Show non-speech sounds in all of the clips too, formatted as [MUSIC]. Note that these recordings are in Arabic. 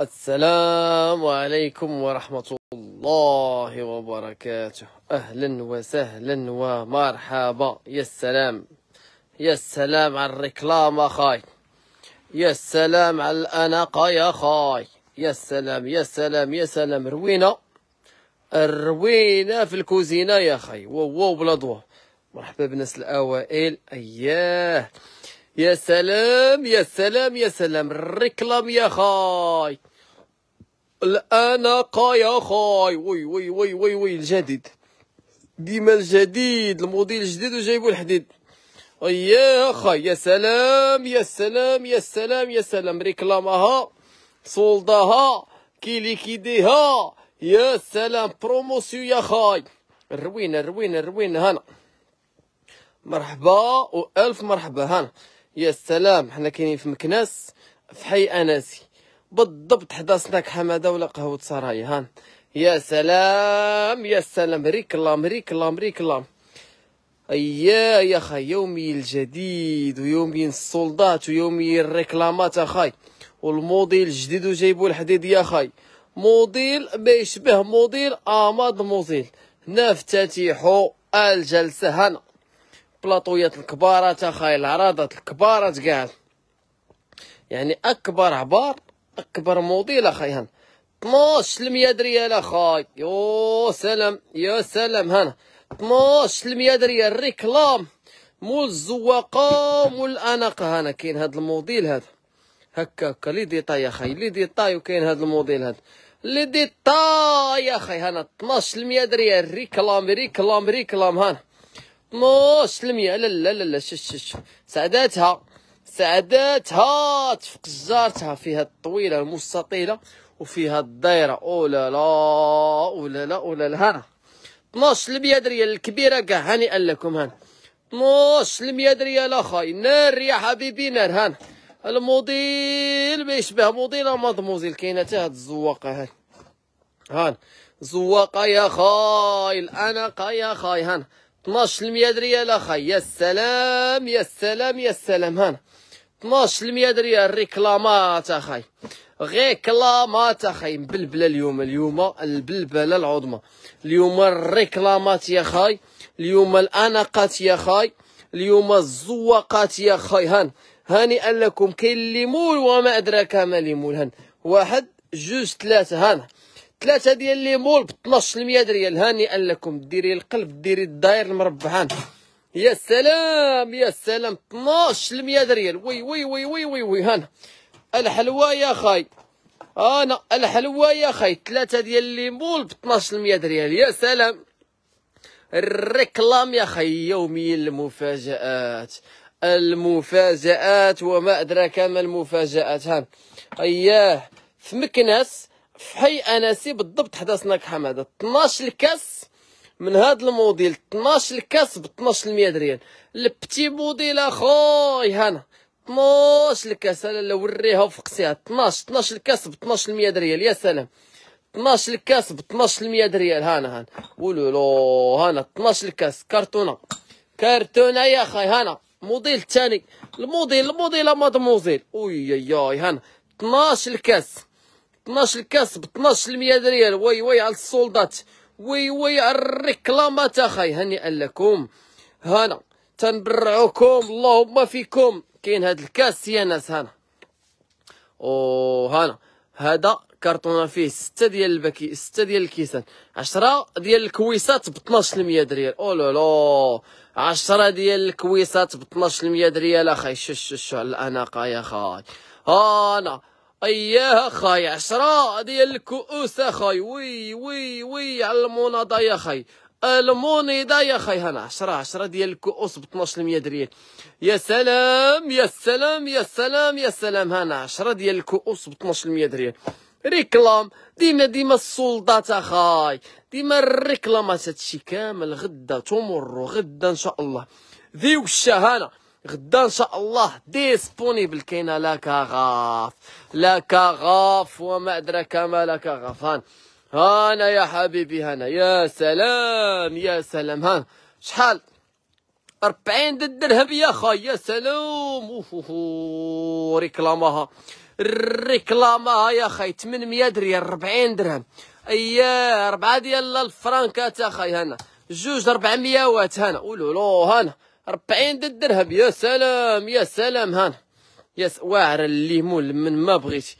السلام عليكم ورحمة الله وبركاته أهلا وسهلا ومرحبا يا السلام يا السلام على الركلام أخاي يا السلام على الأناقة يا أخاي يا السلام يا السلام يا سلام روينا الروينة في الكوزينة يا أخي وواو بلا ضوا مرحبا بالناس الأوائل أياه يا سلام يا سلام يا سلام ريكلام يا خاي الاناقه يا خاي وي وي وي وي وي الجديد ديما الجديد الموديل الجديد وجايبو الحديد يا خاي يا سلام يا سلام يا سلام يا سلام ريكلامها سولداها كيليكيديها يا سلام بروموسيو يا خاي الروينه الروينه الروينه هنا مرحبا والف مرحبا هنا يا سلام حنا كاينين في مكناس في حي اناسي بالضبط حدا سناك حماده ولا قهوه سراي هان يا سلام يا سلام ريك الله مريك الله ايا يا خاي يومي الجديد ويومي السولدات ويومي الريكلامات اخاي والموديل الجديد وجايبو الحديد يا خاي موديل ما يشبه موديل اماد موديل نفتتح الجلسه هنا البلاطويات الكبارات اخاي العراضات الكبارات كاع يعني اكبر عبار اكبر موديل اخاي هنا 12000 ريال اخاي يو سلام يا سلام هنا 12000 ريال ريكلام مول الزواقه مول الاناقه هنا كاين هذا الموديل هذا هكا هكا لي ديتاي اخاي لي ديتاي وكاين هذا الموديل هذا لي ديطاي اخاي هنا 12000 ريال ريكلام ريكلام ريكلام هنا مو سلم يا لا لا لا لا سعداتها سعداتها تفق جارتها فيها الطويله المستطيله وفيها الدايره او لا لا او لا لا او لا لا هنا 12 المية ريال الكبيره كاع هنيئا لكم هنا 12 المية دريال اخاي نار يا حبيبي نار هنا الموديل ما يشبه موديل مضموزيل كاينه تا هاد الزواقه هاي هان زواقه يا خاي الاناقه يا خاي هان 12000 ريال اخا يا سلام يا سلام يا سلام هنا 12000 ريال ريكلامات اخاي ريكلامات اخاي مبلبله اليوم اليوم البلبله العظمى اليوم الريكلامات يا خاي اليوم الاناقات يا خاي اليوم الزواقات يا خاي هان قال لكم كاين ليمول وما ادراك ما ليمول هان واحد جوج ثلاثه هان ثلاثه ديال لي مول ب 12% ريال هانئا لكم ديري القلب ديري الداير المربحان يا سلام يا سلام 1200 ريال وي وي وي وي وي وي هانا الحلوى يا خاي انا الحلوى يا خاي ثلاثه ديال لي مول ب 1200 ريال يا سلام الريكلام يا خاي يوميا المفاجات المفاجات وما ادراك ما المفاجات هان اياه في مكناس في حي اناسي بالضبط حدا سناك حماده 12 الكاس من هذا الموديل 12 الكاس ب 1200 ريال البتي موديل اخويا هنا 12 الكاس لا وريها وفقسيها 12 12 الكاس ب 1200 ريال يا سلام 12 الكاس ب 1200 ريال هنا قولوا له هنا 12 الكاس كرتونه كرتونه يا اخي هنا موديل ثاني الموديل الموديل مادموزيل وي يا هنا 12 الكاس 12 كاس ب 12% ريال وي وي على السولدات وي وي على الريكلامات اخاي هنيئا لكم هنا تنبرعوكم اللهم فيكم كاين هاد الكاس يا ناس هنا او هنا هذا كرتونه فيه 6 ديال الباكي 6 ديال الكيسان 10 ديال الكويسات ب 12% ريال او لا لا 10 ديال الكويسات ب 12% ريال اخاي شو شو على الاناقه يا خاي هنا اياها خاي عشرة ديال الكؤوس اخاي وي وي وي على المناضة يا خاي المنيضة يا خاي هنا عشرة عشرة ديال الكؤوس ب 12% دريال يا سلام يا سلام يا سلام يا سلام هنا عشرة ديال الكؤوس ب 12% دريال ريكلام ديما ديما السلطات اخاي ديما الريكلامات هادشي كامل غدا تمر غدا ان شاء الله ذي وشا هنا غدا ان شاء الله ديسبونيبل كاينه لا غاف لا غاف وما ادراك ما لك غفان هانا يا حبيبي هانا يا سلام يا سلام ها شحال 40 درهم يا خويا يا سلام اوفوفو ريكلاماها ريكلاماها يا خي 800 درهم 40 درهم اي 4 ديال الفرانكات يا خاي هنا جوج 400 وات هنا قولوا له هنا 40 درهم يا سلام يا سلام هانا يا واعر الليمون من ما بغيتي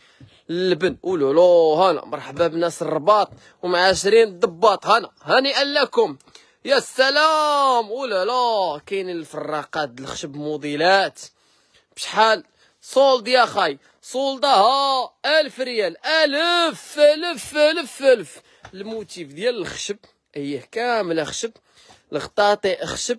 اللبن لو هانا مرحبا بناس الرباط ومع 20 ضباط هانا هنيئا لكم يا سلام ولا لا كاين الفراقات الخشب موديلات بشحال سولد يا خاي سولدها ألف ريال ألف ألف ألف ألف الموتيف ديال الخشب هي أيه، كامله خشب الغطاطي خشب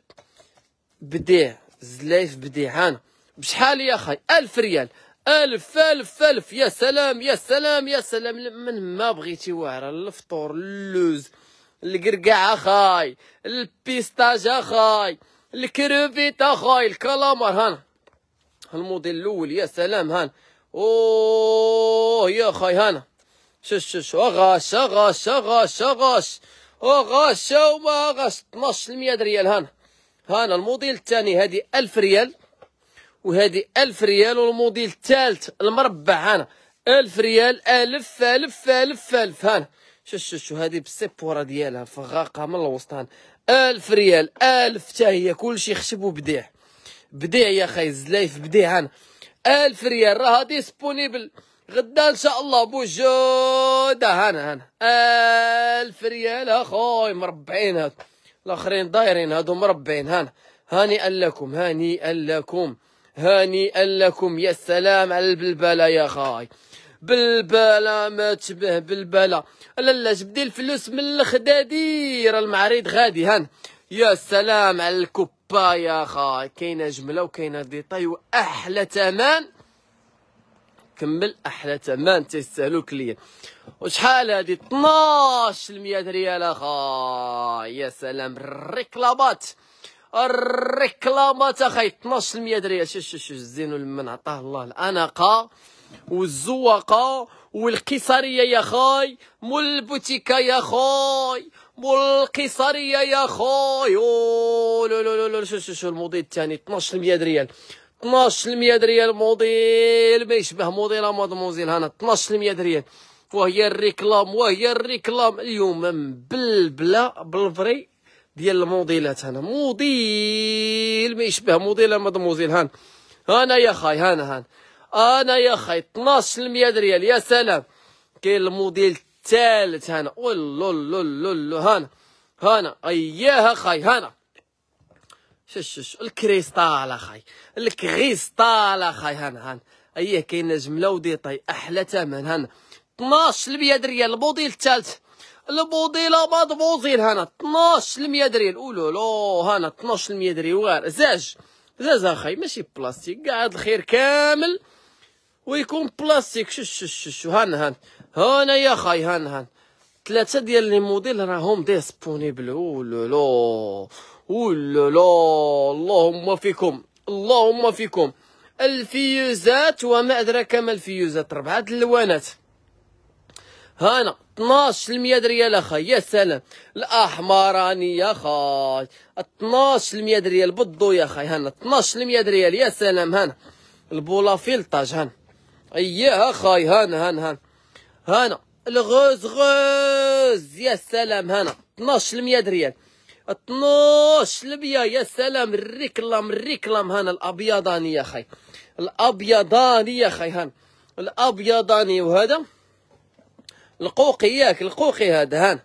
بديع زليف بديع هان بشحال يا خاي ألف ريال ألف ألف ألف يا سلام يا سلام يا سلام من ما بغيتي واعرة الفطور اللوز القرقع أخاي البيستاج أخاي الكروفيت أخاي الكالامار هان الموديل الأول يا سلام هان أوه يا خاي هان شش شش أغاش أغاش أغاش أغاش أغاش وما أغاش 12 ريال هانا هانا الموديل الثاني هذه 1000 ريال وهذه 1000 ريال والموديل الثالث المربع هانا 1000 ريال 1000 1000 1000 1000 هانا شوف شوف شوف هذه بالسيبوره ديالها فغاقها من الوسط هانا 1000 ريال 1000 حتى هي كلشي خشب وبديع بديع يا خاي زليف بديع هانا 1000 ريال راها ديسبونيبل غدا ان شاء الله بوجوده هانا هانا 1000 ريال اخوي مربعين هاك الاخرين ضايرين هادو مربعين هان هاني لكم هاني لكم هاني لكم يا سلام على البلبله يا خاي بالبله ما تشبه بالبله لا لا جبدي الفلوس من الخدادير المعريض غادي هان يا سلام على الكوبا يا خاي كاينه جمله وكاينه ديطاي واحلى تمام كمل احلى ثمن تيستاهلو الكليان وشحال هادي 12 ريال اخا يا سلام الريكلامات الريكلامات اخاي 12 ريال شوف شوف شوف الزين والمن عطاه الله الاناقه والزواقه والقيصريه يا خاي مول البوتيكا يا خاي مول القيصريه يا خاي لو لو لو شوف شوف شو الموديل الثاني 12 ريال 12% ريال موديل ما يشبه موديل مادموزيل هنا 12% ريال وهي الريكلام وهي الريكلام اليوم مبلبله بالفري ديال الموديلات هنا موديل ما يشبه موديل مادموزيل هان هنا يا خاي هنا هنا انا يا خاي 12% ريال يا سلام كاين الموديل الثالث هنا ولو لو لو اياها خاي هنا شش الكريستال اخاي الكريستال اخاي هان هان ايه كاين جمله وديطي احلى ثمن هان 12 المية ريال البوديل الثالث اباد بوزين هنا 12 دريال ريال لو هنا 12 المية ريال وغير زاج زاج اخاي ماشي بلاستيك كاع هاد الخير كامل ويكون بلاستيك شش شش شش هان هان هنا يا خاي هان هان ثلاثة ديال لي موديل راهم ديسبونيبل لو ولا لا اللهم فيكم اللهم فيكم الفيوزات وما ادراك ما الفيوزات ربعه اللوانات هانا 12 المية ريال اخا يا سلام الاحمراني يا خاي 12 المية ريال بالضو يا خاي هانا 12 المية ريال يا سلام هانا البولافيلطاج هانا اياه اخاي هانا هانا هانا هانا الغوز غوز يا سلام هانا 12 المية ريال 12 لبيا يا سلام الريكلام الريكلام هان الابيضاني يا خي الابيضاني يا خي هان الابيضاني وهذا القوقي ياك القوقي هذا هان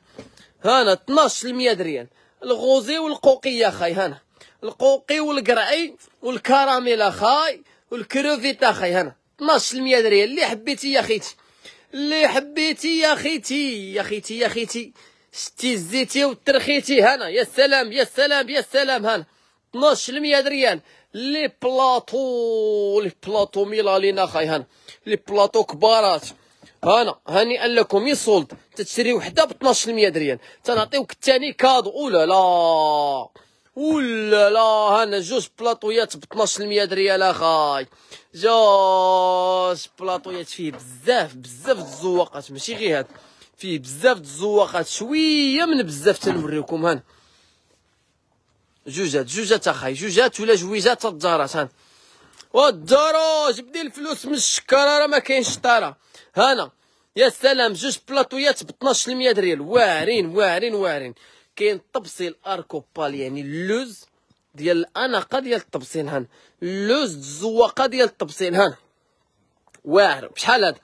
هانا 12 المية دريال الغوزي والقوقي يا خاي هانا القوقي والقرعي والكراميل اخاي والكروفيت اخاي هانا 12 المية دريال اللي حبيتي يا خيتي اللي حبيتي يا خيتي يا خيتي يا خيتي شتي الزيتي وترخيتي هنا يا سلام يا سلام يا سلام هنا 12 مية ريال لي بلاطو لي بلاطو ميلالينا خاي هنا لي بلاطو كبارات هنا هنيئا لكم يسولد سولد تتشري وحده ب 12 مية ريال تنعطيوك الثاني كادو اولا لا ولا لا هنا جوج بلاطويات ب 12 مية ريال اخاي جوج بلاطويات فيه بزاف بزاف الزواقات ماشي غير هاد فيه بزاف الزواقات شويه من بزاف تنوريكم هان جوجات جوجات اخاي جوجات ولا جويجات الدارات هان والدارو جبدي الفلوس من الشكاره راه ما كاينش طاره هانا يا سلام جوج بلاطويات ب 12 ريال واعرين واعرين واعرين كاين طبسيل اركوبال يعني اللوز ديال الاناقه ديال الطبسيل هان اللوز الزواقه ديال الطبسيل هان واعر بشحال هذا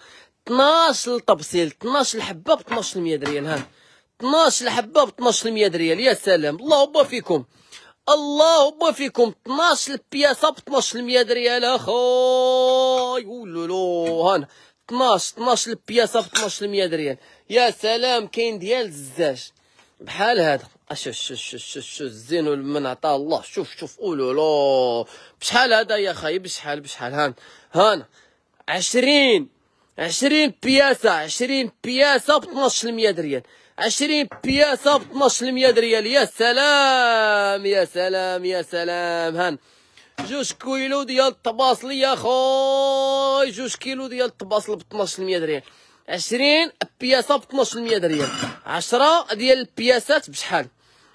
12 طبسيل 12 حبه ب 1200 ريال ها 12 حبه ب 1200 ريال يا سلام الله با فيكم الله با فيكم 12 بياسه ب 1200 ريال اخاي ولولو هانا 12 12 بياسه ب 1200 ريال يا سلام كاين ديال الزاج بحال هذا شوف شوف شوف شوف شوف الزين والمن عطاه الله شوف شوف اولولو بشحال هذا يا خاي بشحال بشحال هان هان عشرين عشرين بياسة عشرين بياسة بطناش المية ريال عشرين بياسة بطناش المية ريال يا سلام يا سلام يا سلام هان جوج كيلو ديال الطباصل يا خوي جوج كيلو ديال الطباصل بطناش المية ريال عشرين بياسة بطناش المية ريال عشرة ديال البياسات بشحال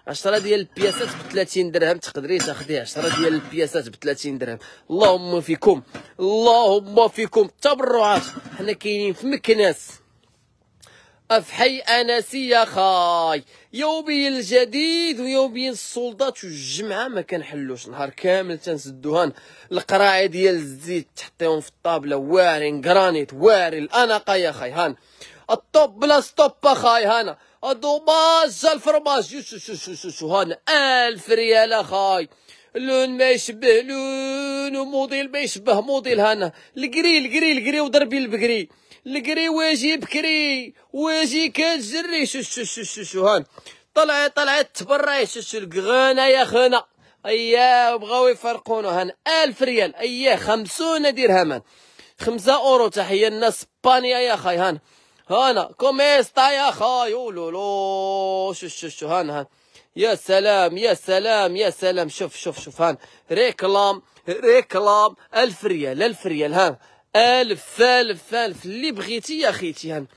10 ديال البياسات ب 30 درهم تقدري تاخدي 10 ديال البياسات ب 30 درهم اللهم فيكم اللهم فيكم التبرعات حنا كاينين في مكناس في حي اناسي يا خاي يومي الجديد ويومي السلطات والجمعه ما كنحلوش نهار كامل تنسدوها القراعي ديال الزيت تحطيهم في الطابله وارين كرانيت واري الاناقه يا خاي هان الطوب بلا ستوب خاي هانا دوماز الفرماج شو شو شو شو شو هون ألف ريال أخاي لون ما يشبه لون وموديل ما يشبه موديل هانا القري القري القري وضربي البقري القري واجي بكري واجي جري شو شو شو شو شو هان طلعت طلعت تبرعي شو شو القغانة يا خنا ايا بغاو يفرقونو هان ألف ريال ايا خمسون درهما خمسة اورو تحية الناس اسبانيا يا خاي هان هانا كوميستا يا خايو لولو شو شو شو هانا هان يا سلام يا سلام يا سلام شوف شوف شوف هان ريكلام ريكلام ألف ريال ألف ريال هان ألف ألف ألف اللي بغيتي يا خيتي هان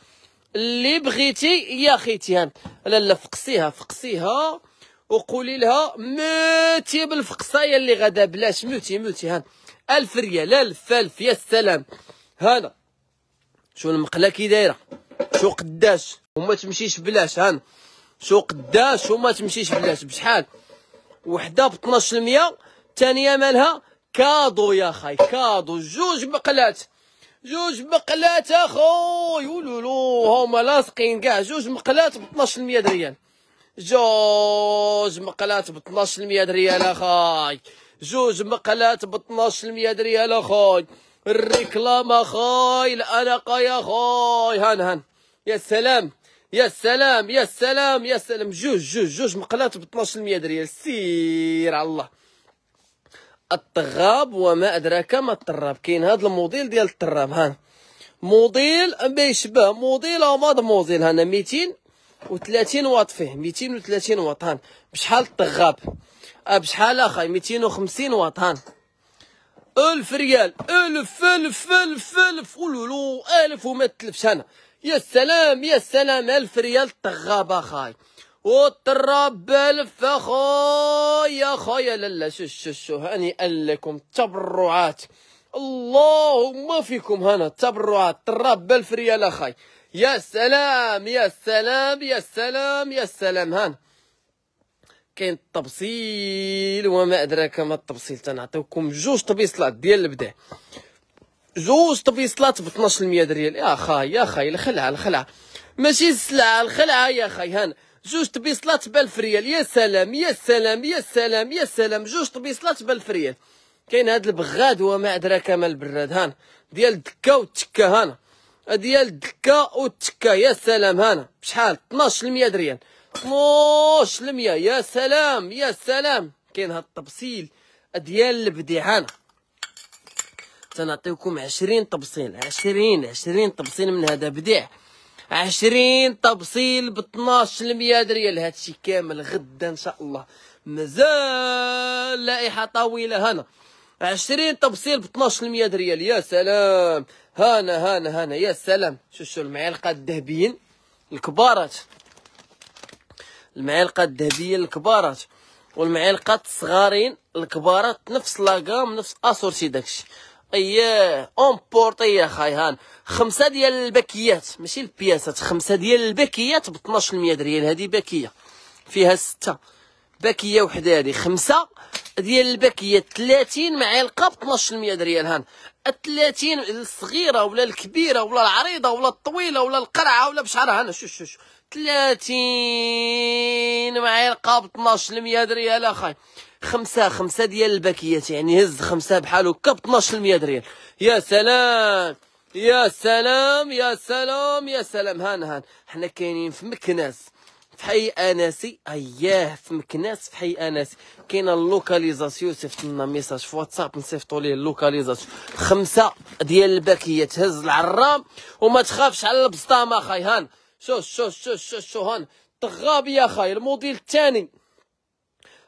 اللي بغيتي يا خيتي هان لا لا فقسيها فقسيها وقولي لها موتي بالفقصايه اللي غدا بلاش موتي موتي هان ألف ريال ألف ألف يا سلام هانا شو المقله كي دايره شو قداش وما تمشيش بلاش هان شو قداش وما تمشيش بلاش بشحال وحده ب 12% الثانيه مالها كادو يا خاي كادو جوج مقلات جوج مقلات اخويا ولولو هما لاصقين كاع جوج مقلات ب 12% ريال جوج مقلات ب 12% ريال اخاي جوج مقلات ب 12% ريال اخويا الريكلاما خاي الانقه يا خاي هان هان يا سلام يا سلام يا سلام يا سلام جوج جوج جوج مقلات ب 12% دريال سير على الله الطغاب وما ادراك ما الطراب كاين هذا الموديل ديال الطراب هان موديل ما يشبه موديل او موديل هنا 230 واط فيه 230 واط هان بشحال الطغاب أه، بشحال اخاي 250 واط هان ألف ريال ألف ألف ألف ألف ولولو ألف وما تلفش أنا يا سلام يا سلام ألف ريال طغاب أخاي وطراب ألف أخاي خاي لالا شش شش هاني لكم تبرعات اللهم فيكم هنا تبرعات تراب ألف ريال أخاي يا سلام يا سلام يا سلام يا سلام هان كاين التبصيل وما ادراك ما التبصيل تنعطيوكم جوج طبيصلات ديال البدا جوج طبيصلات ب 12% ريال يا خاي يا خاي الخلعه الخلعه ماشي السلعه الخلعه يا خاي هان جوج طبيصلات ب 1000 ريال يا سلام يا سلام يا سلام يا سلام جوج طبيصلات ب 1000 ريال كاين هاد البغاد وما ادراك ما البراد هان ديال الدكه والتكه هان ديال الدكه والتكه يا سلام هان بشحال 12% ريال 12 لمية يا سلام يا سلام كاين هاد التبصيل ديال البديعانه تنعطيكم عشرين تبصيل عشرين عشرين تبصيل من هذا بديع عشرين تبصيل بطناش لمية المية ريال هادشي كامل غدا ان شاء الله مازال لائحه طويله هنا عشرين تبصيل بطناش لمية المية ريال يا سلام هنا هنا هنا يا سلام شو شو المعلقه الذهبيين الكبارات المعالقه الذهبيه الكبارات والمعالقات الصغارين الكبارات نفس لاكام نفس اسورتي داكشي اييه اون بورت خاي هان خمسه ديال الباكيات ماشي البياسات خمسه ديال الباكيات ب 12% ريال هذه باكيه فيها سته باكيه وحده هذه خمسه ديال الباكيه 30 معلقه ب 12% ريال هان 30 الصغيره ولا الكبيره ولا العريضه ولا الطويله ولا القرعه ولا بشعرها هنا شوف شوف شو 30 معايا القاب 12 المية ريال اخاي خمسة خمسة ديال الباكيات يعني هز خمسة بحال هكا ب 12 المية ريال يا سلام يا سلام يا سلام يا سلام هان هان حنا كاينين في مكناس في حي اناسي اياه في مكناس في حي اناسي كاينه اللوكاليزاسيون صيفط لنا ميساج في واتساب نصيفطوا ليه اللوكاليزاسيون خمسه ديال الباكيه تهز العرام وما تخافش على البسطام اخاي هان شوف شوف شوف شوف شوف هان طغاب يا خاي الموديل الثاني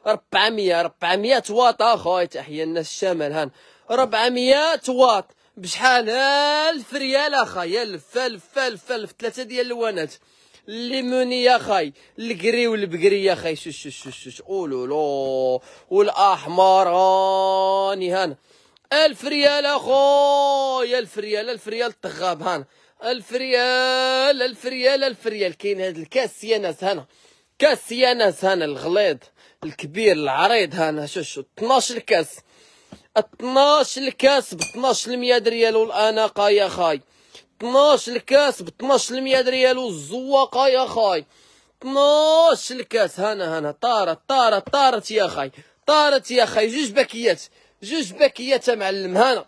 400 400 واط اخويا تحيه الناس الشمال هان 400 واط بشحال 1000 ريال اخاي الف الف الف الف ثلاثه ديال اللوانات الليموني يا خاي الكري والبقري يا خاي شو شو شو شو اولولو والاحمر هاني هان 1000 ريال اخويا 1000 ريال 1000 ريال تغاب هان ألف ريال ألف ريال ألف ريال كاين هاد الكاس يا ناس هنا كاس يا ناس هنا الغليظ الكبير العريض هنا شو شو 12 كاس 12 الكاس ب 12 ريال والاناقه يا خاي 12 الكاس ب 12 ريال والزواقه يا خاي 12 الكاس هنا هنا طارت طارت طارت يا خاي طارت يا خاي جوج باكيات جوج باكيات معلم هنا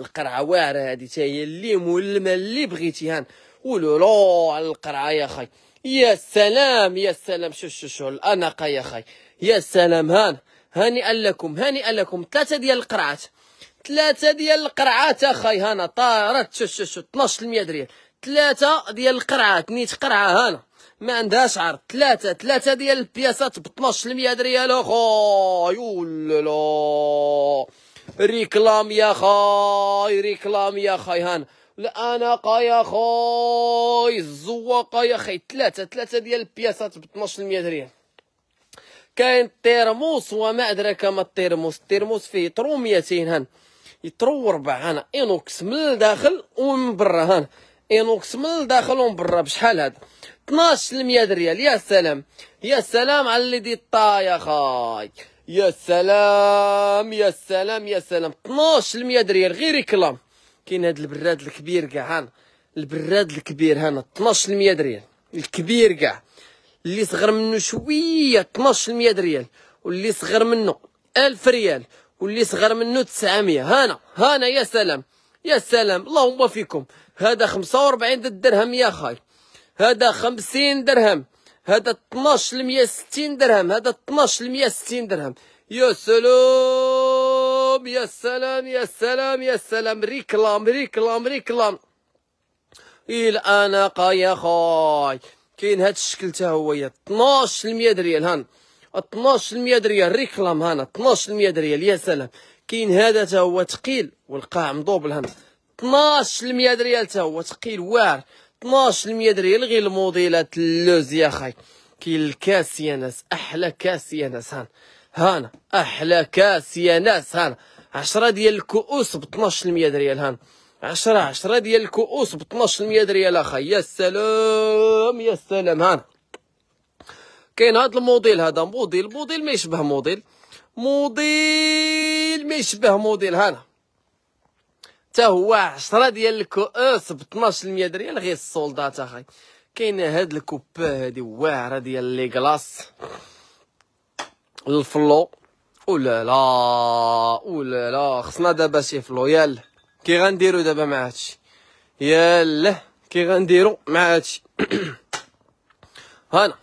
القرعه واعره هذه حتى هي اللي ملمه اللي بغيتي هان قولوا على القرعه يا خي يا سلام يا سلام شو شو شو الاناقه يا خي يا سلام هان هنيئا لكم هنيئا لكم ثلاثه ديال القرعات ثلاثه ديال القرعات اخي هانا طارت شو شو شو 12% ريال ثلاثه ديال القرعات نيت قرعه هانا ما عندهاش عرض ثلاثه ثلاثه ديال البياسات ب 12% ريال اخاي يولا ريكلام يا خاي ريكلام يا خاي هان الاناقه يا خاي الزواقه يا خاي ثلاثه ثلاثه ديال البياسات ب 1200 ريال كاين تيرموس وما ادراك ما الترموس التيرموس فيه طرو 200 هان يطرو ربع هان انوكس من الداخل ومن برا هان انوكس من الداخل ومن برا بشحال هذا 1200 ريال يا سلام يا سلام على اللي دي طا يا خاي يا سلام يا سلام يا سلام 12% مية ريال غير كلام كاين هذا البراد الكبير كاع هان البراد الكبير هان 12% مية ريال الكبير كاع اللي صغر منه شويه 12% مية ريال واللي صغر منه 1000 ريال واللي صغر منه 900 هانا هانا يا سلام يا سلام اللهم فيكم هذا 45 درهم يا خاي هذا 50 درهم هذا 12 ل 160 درهم هذا 12 ل 160 درهم يا سلام يا سلام يا سلام يا سلام ريكلام ريكلام ريكلام الاناقه يا خاي كاين هاد الشكل تا هو يا 12 ل 100 ريال هان 12 ل 100 ريال ريكلام هانا 12 ل 100 ريال يا سلام كاين هذا تا هو ثقيل والقاع مضوب هان 12 ل 100 ريال تا هو ثقيل واعر 12% دريال غير الموديلات اللوز يا خاي كاين الكاس يا ناس احلى كاس يا ناس هانا هانا احلى كاس يا ناس هانا 10 ديال الكؤوس ب 12% دريال هانا 10 10 ديال الكؤوس ب 12% دريال اخاي يا سلام يا سلام هانا كاين هذا الموديل هذا موديل موديل ما يشبه موديل موديل ما يشبه موديل هانا حتى هو 10 ديال الكؤوس ب 12% دريال غير السولدات اخي كاينه هاد الكوبا هادي واعره ديال لي كلاص الفلو ولا لا ولا لا خصنا دابا شي فلو يال كي غنديرو دابا مع هادشي يال كي غنديرو مع هادشي [CLEARS THROAT] هانا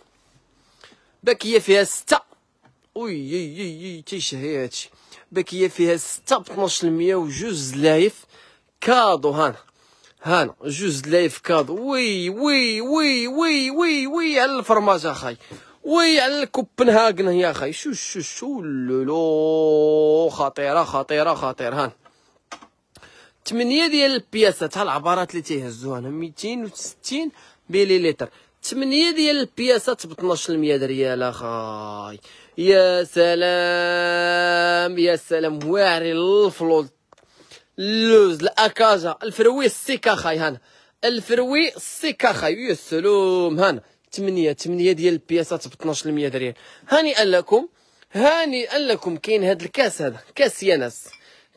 باكيه فيها ستة وي يي يي تيشهي هادشي بكيه فيها 6.12% وجوج زلايف كادو هانا هانا جوج زلايف كادو وي وي وي وي وي وي على الفرماج اخاي وي على كوبنهاغن يا اخاي شو شو شو لولو خطيره خطيره خطيره هان ثمانية ديال البياسه ها العبارات اللي تيهزو هنا 260 مليلتر تمنية ديال البياسات ب 12% دريال اخاي يا سلام يا سلام واعري الفلوز اللوز الاكاجا الفروي السيكاخاي هانا الفروي السيكاخاي يا سلام هانا 8 8 ديال البياسات ب 12% هاني قال لكم هاني قال لكم كاين هذا الكاس هذا كاس يا ناس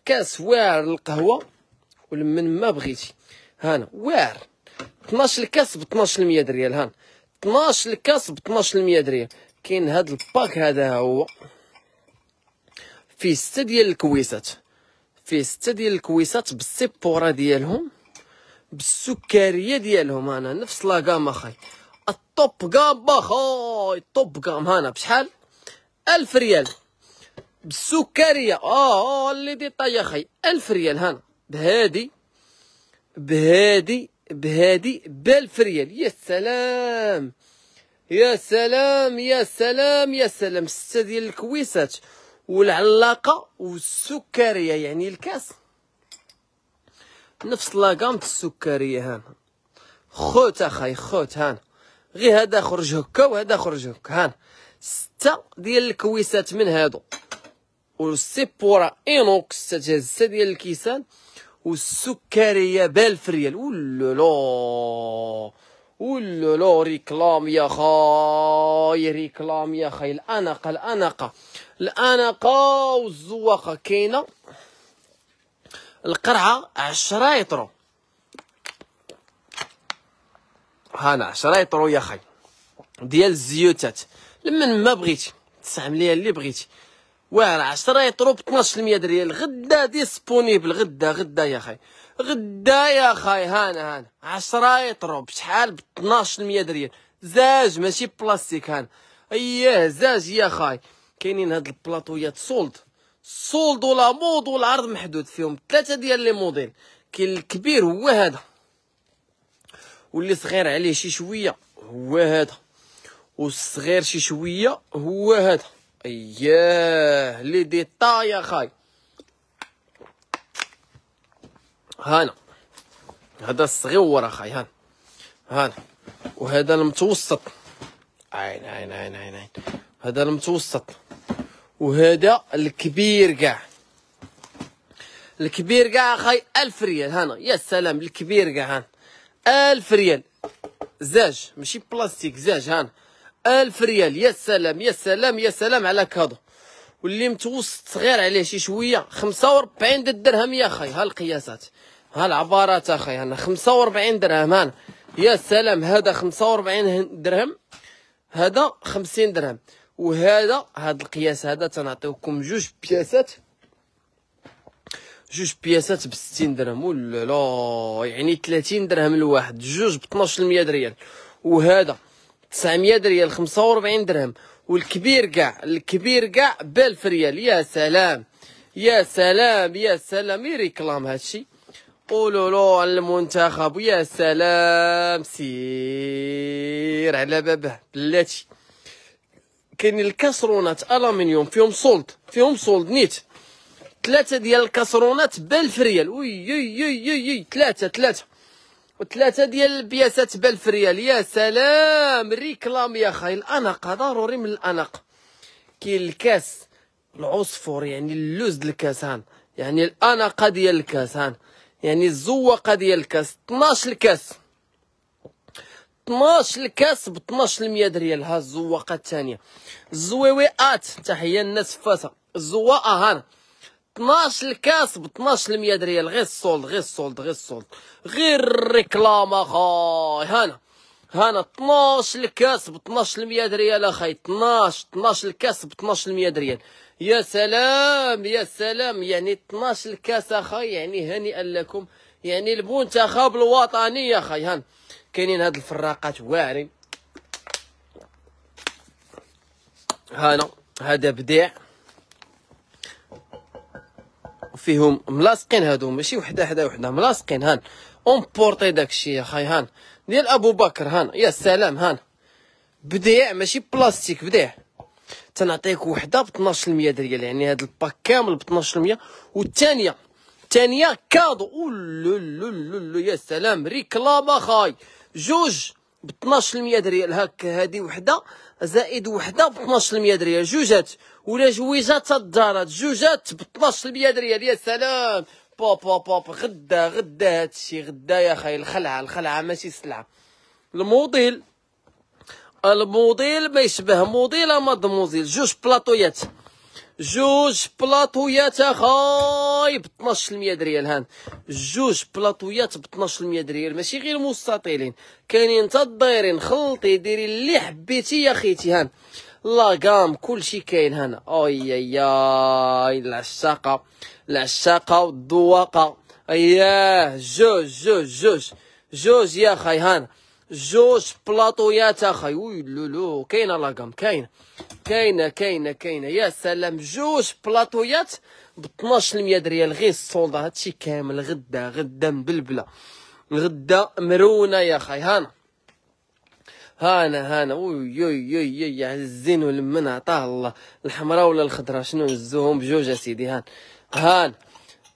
كاس واعر القهوه ولمن ما بغيتي هانا واعر 12 الكاس ب 12% درهم هانا 12 الكاس ب 12% درهم كاين هاد الباك هذا هو فيه ستة ديال الكويسات فيه ستة ديال الكويسات بالسيبورا ديالهم بالسكريه ديالهم انا نفس لاكام اخاي الطوب غام اخاي الطوب غام هنا بشحال ألف ريال بالسكريه اه اللي دي طاي اخاي ألف ريال هنا بهادي بهادي بهادي بألف ريال يا سلام يا سلام يا سلام يا سلام ستة ديال الكويسات والعلاقة والسكرية يعني الكاس نفس لاكام السكرية هان خوت اخاي خوت هان غير هذا خرج هكا وهذا خرج هكا هان ستة ديال الكويسات من هادو والسيبورا اينوكس ستة ديال الكيسان والسكرية بالفريال ولو ولو ريكلام يا خاي ريكلام يا خاي الانقه الانقه الانقه والزواقه كاينه القرعه عشرة يطرو هانا عشرة يطرو يا خاي ديال الزيوتات لمن ما بغيتي تستعمليها اللي بغيتي واعر عشرة يطرو ب 12% ريال غدا ديسبونيبل غدا غدا يا خاي غدا يا خاي هانا هانا عشرة يطرب شحال ب 12 مية ريال زاج ماشي بلاستيك هانا اييه زاج يا خاي كاينين هاد البلاطويات سولد سولد ولا مود والعرض محدود فيهم ثلاثه ديال لي موديل كاين الكبير هو هذا واللي صغير عليه شي شويه هو هذا والصغير شي شويه هو هذا اياه لي ديتا يا خاي هانا هذا الصغيور اخاي هانا هانا وهذا المتوسط عين عين عين عين عين هذا المتوسط وهذا الكبير كاع الكبير كاع اخاي ألف ريال هانا يا سلام الكبير كاع هانا ألف ريال زاج ماشي بلاستيك زاج هانا ألف ريال يا سلام يا سلام يا سلام على كادو واللي متوسط صغير عليه شي شويه 45 درهم يا اخاي ها القياسات ها العبارات اخي انا 45 درهم انا يا سلام هذا 45 درهم هذا 50 درهم وهذا هذا القياس هذا تنعطيوكم جوج بياسات جوج بياسات ب 60 درهم ولا لا يعني 30 درهم الواحد جوج ب 1200 ريال وهذا 900 ريال 45 درهم والكبير كاع الكبير كاع ب 1000 ريال يا سلام يا سلام يا سلام يريكلام إيه هادشي قولوا له المنتخب يا سلام سير على بابه بلاتي كاين الكسرونات الومنيوم فيهم صولد فيهم صولد نيت ثلاثه ديال الكسرونات بالف ريال وي وي وي وي ثلاثه ثلاثه وثلاثه ديال البياسات بالف ريال يا سلام ريكلام يا خاي الاناقه ضروري من الاناقه كاين الكاس العصفور يعني اللوز الكاسان يعني الاناقه ديال الكاسان يعني الزوة ديال الكاس 12 الكاس 12 الكاس ب 12% ديال ها الزواقه الثانيه الزويويات تحيه الناس فاسه الزواقه هان 12 الكاس ب 12% دريال غير السولد غير السولد غير السولد غير الريكلام اخاي هانا هانا 12 الكاس ب 12% دريال اخاي 12 12 الكاس ب 12% دريال يا سلام يا سلام يعني 12 كاس اخاي يعني هنيئا لكم يعني المنتخب الوطني يا اخاي هان كاينين هاد الفراقات واعرين هانا هذا بديع فيهم ملاصقين هادو ماشي وحده حدا وحده ملاصقين هان اونبورطي داكشي يا خي هان ديال ابو بكر هان يا سلام هان بديع ماشي بلاستيك بديع تنعطيك وحده ب 12% ديال يعني هذا الباك كامل ب 12% والثانيه الثانيه كادو اولو يا سلام ريكلاما خاي جوج ب 12% ديال هاك هذه وحده زائد وحده ب 12% ديال جوجات ولا جويجات الدارات جوجات ب 12% ديال يا سلام با با با غدا غدا هادشي غدا يا خاي الخلعه الخلعه ماشي سلعه الموديل الموديل ما يشبه موديل اما جوج بلاطويات جوج بلاطويات اخاي ب 12% دريال هان جوج بلاطويات ب 12% دريال ماشي غير مستطيلين كاينين تا دايرين خلطي ديري اللي حبيتي يا خيتي هان لاكام كلشي كاين هنا اي اي العشاقه العشاقه والذواقه اياه جوج جوج جوج جوج يا خاي هان جوج بلاطويات اخي وي لولو كاينه لاكام كاينه كاينه كاينه كاينه يا سلام جوج بلاطويات ب 12% ريال غير الصولدا هادشي كامل غدا غدا مبلبله غدا مرونه يا خاي هانا هانا هانا وي وي وي الزين والمن عطاه الله الحمراء ولا الخضراء شنو هزوهم بجوج اسيدي هان هان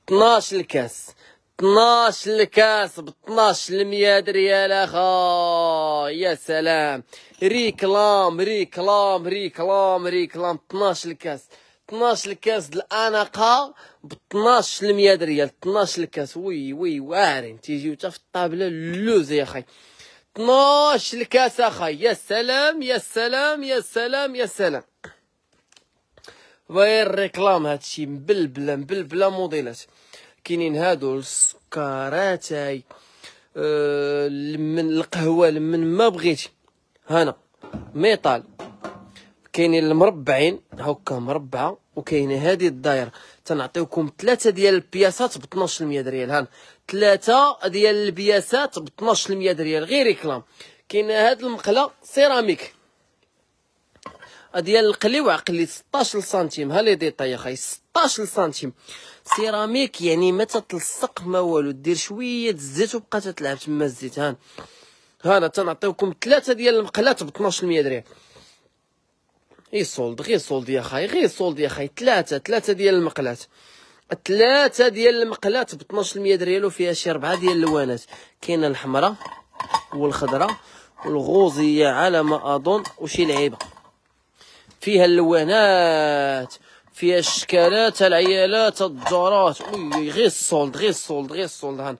12 الكاس 12 الكاس ب 12 المية ريال اخا يا سلام ريكلام ريكلام ريكلام ريكلام 12 الكاس 12 الكاس الاناقه ب 12 المية ريال 12 الكاس وي وي واعرين تيجيو حتى في الطابله اللوز يا اخي 12 الكاس اخي يا سلام يا سلام يا سلام يا سلام وير ريكلام هادشي مبلبله مبلبله موديلات كاينين هادو السكرات هاي أه من القهوه من ما بغيتي هنا ميطال كاينين المربعين هكا مربعه وكاين هذه الدايره تنعطيوكم ثلاثه ديال البياسات ب 12% ريال هان ثلاثه ديال البياسات ب 12% ريال غير كلام كاين هاد المقله سيراميك ديال القليوع قلي 16 سنتيم ها لي ديطاي يا خاي 16 سنتيم سيراميك يعني ما تتلصق ما والو دير شويه الزيت وبقى تتلعب تما الزيت ها انا تنعطيوكم ثلاثه ديال المقلات ب 12 درهم غير سولد غير سولد يا خاي غير سولد يا خاي ثلاثه ثلاثه ديال المقلات ثلاثه ديال المقلات ب 12 درهم وفيها شي ربعه ديال اللوانات كاينه الحمراء والخضراء والغوزيه على ما اظن وشي لعيبه فيها اللوانات فيها الشكالات العيالات الدارات وي غير السولد غير السولد غير السولد هان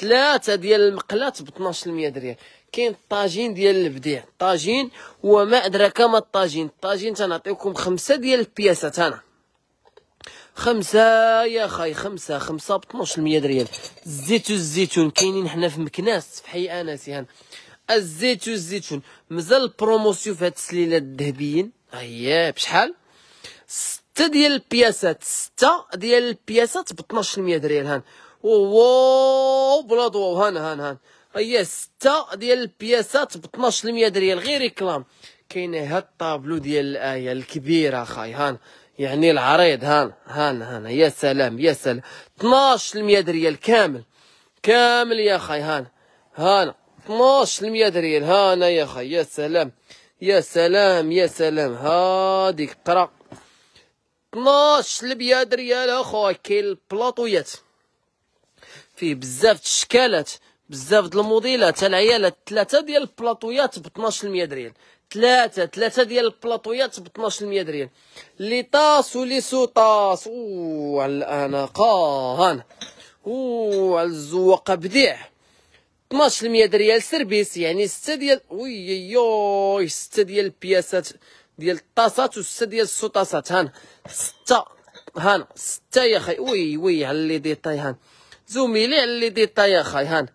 ثلاثة ديال المقلات ب 12% درهم كاين الطاجين ديال البديع الطاجين وما ادراك ما الطاجين الطاجين تنعطيكم خمسة ديال البياسات انا خمسة يا خاي خمسة خمسة ب 12% ريال الزيت والزيتون كاينين حنا في مكناس في حي اناسي هان الزيت والزيتون مازال البروموسيون في هاد السليلات الذهبيين هي بشحال ستة ديال البياسات ستة ديال البياسات ب 12% دريال هان واو بلا ضوء هان هان هان هي ستة ديال البياسات ب 12% دريال غير ريكلام كاين هاد الطابلو ديال الآية الكبيرة خاي هان يعني العريض هان هان هان يا سلام يا سلام 12% دريال كامل كامل يا خاي هان هان 12% دريال هان يا خاي يا سلام يا سلام يا سلام هاديك قرا 12 لبيا دريال اخويا كاين البلاطويات فيه بزاف الشكالات بزاف د الموديلات العيالات ثلاثه ديال البلاطويات ب 12 دريال ثلاثه ثلاثه ديال البلاطويات ب 12 دريال لي طاس ولي سوطاس اوه على الاناقه هانا اوه على الزواقه بديع 12 المية ريال سيرفيس يعني 6 ديال ويييوي 6 ديال البياسات ديال الطاسات و6 ديال السوطاسات هان 6 هان 6 يا خاي وي وي على لي ديطاي هان زوميلي على لي ديطاي يا خاي هان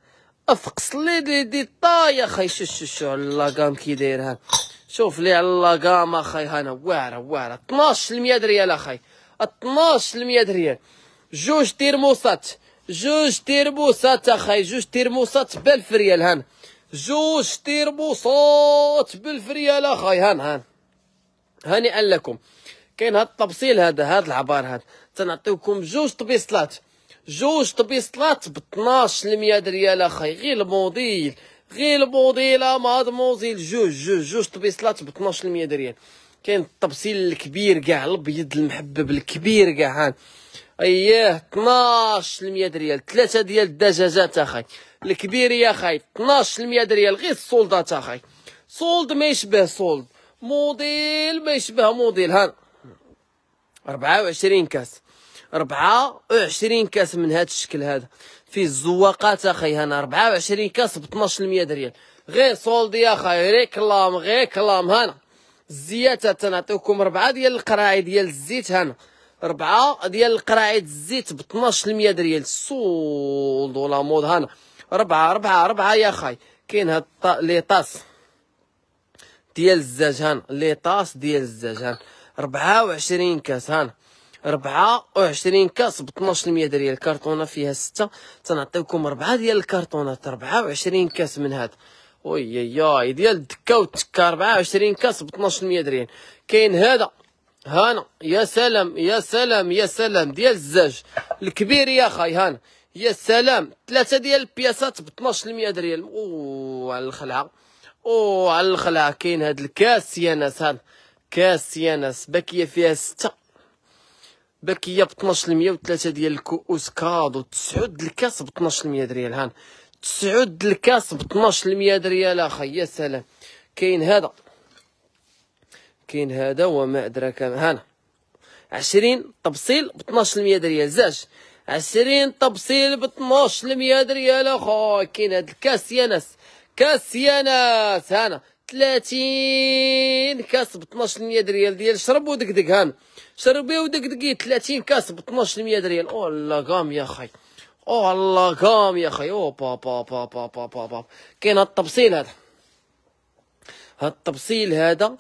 افقص لي دي ديتاي يا خاي شو شو شو على لاكام كي داير هان شوف لي على لاكام اخاي هانا واعره واعره 12 المية ريال اخاي 12 المية ريال جوج تيرموسات جوج تيرموسات اخاي جوج تيرموسات بالف ريال هان جوج تيرموسات بالف ريال اخاي هان هان هنيئا لكم كاين هاد التبصيل هذا هاد العبار هاد تنعطيوكم جوج طبيصلات جوج طبيصلات ب 12 ريال اخاي غير الموديل غير الموديل مادموزيل جوج جوج جوج طبيصلات ب 12 ريال كاين التبصيل الكبير كاع الابيض المحبب الكبير كاع هان اييه 12 المية ريال ثلاثة ديال الدجاجات اخاي الكبير يا خاي 12 المية ريال غير السولدات اخاي سولد ما يشبه سولد موديل ما يشبه موديل ها 24 كاس 24 كاس من هذا الشكل هذا في الزواقات اخاي هنا 24 كاس ب 12 المية ريال غير سولد يا اخاي ريكلام غير كلام هنا الزيات تنعطيكم ربعه ديال القراعي ديال الزيت هنا ربعة ديال القراعي الزيت ب 12% دريال سولد ولا هنا ربعة ربعة ربعة يا خاي كاين هاد لي طاس ديال الزاج هنا لي طاس ديال هنا ربعة وعشرين كاس هنا ربعة وعشرين كاس ب 12% دريال الكرتونة فيها ستة تنعطيكم ربعة ديال الكرتونات ربعة وعشرين كاس من هاد وي ديال الدكة والتكة ربعة وعشرين كاس ب 12% دريال كاين هذا هانا يا سلام يا سلام يا سلام ديال الزاج الكبير يا خاي هانا يا سلام ثلاثه ديال البياسات ب 12% ريال اوه على الخلعه اوه على الخلعه كاين هاد الكاس يا ناس هان كاس يا ناس باكيه فيها سته باكيه ب 12% وثلاثه ديال الكؤوس كادو تسعود الكاس ب 12% ريال هان تسعود الكاس ب 12% ريال اخي يا سلام كاين هذا كاين هذا وما ادراك هنا عشرين تبصيل ب 12% ريال زاج عشرين تبصيل ب 12% ريال اخويا كاين هاد الكاس يا ناس كاس يا ناس هنا 30 كاس ب 12% ريال ديال شرب ودكدك هان شربي ودكدكي إيه؟ 30 كاس ب 12% ريال او لا قام يا خي او الله قام يا خي او با با با با با با, با. كاين هاد التبصيل هذا هاد التبصيل هذا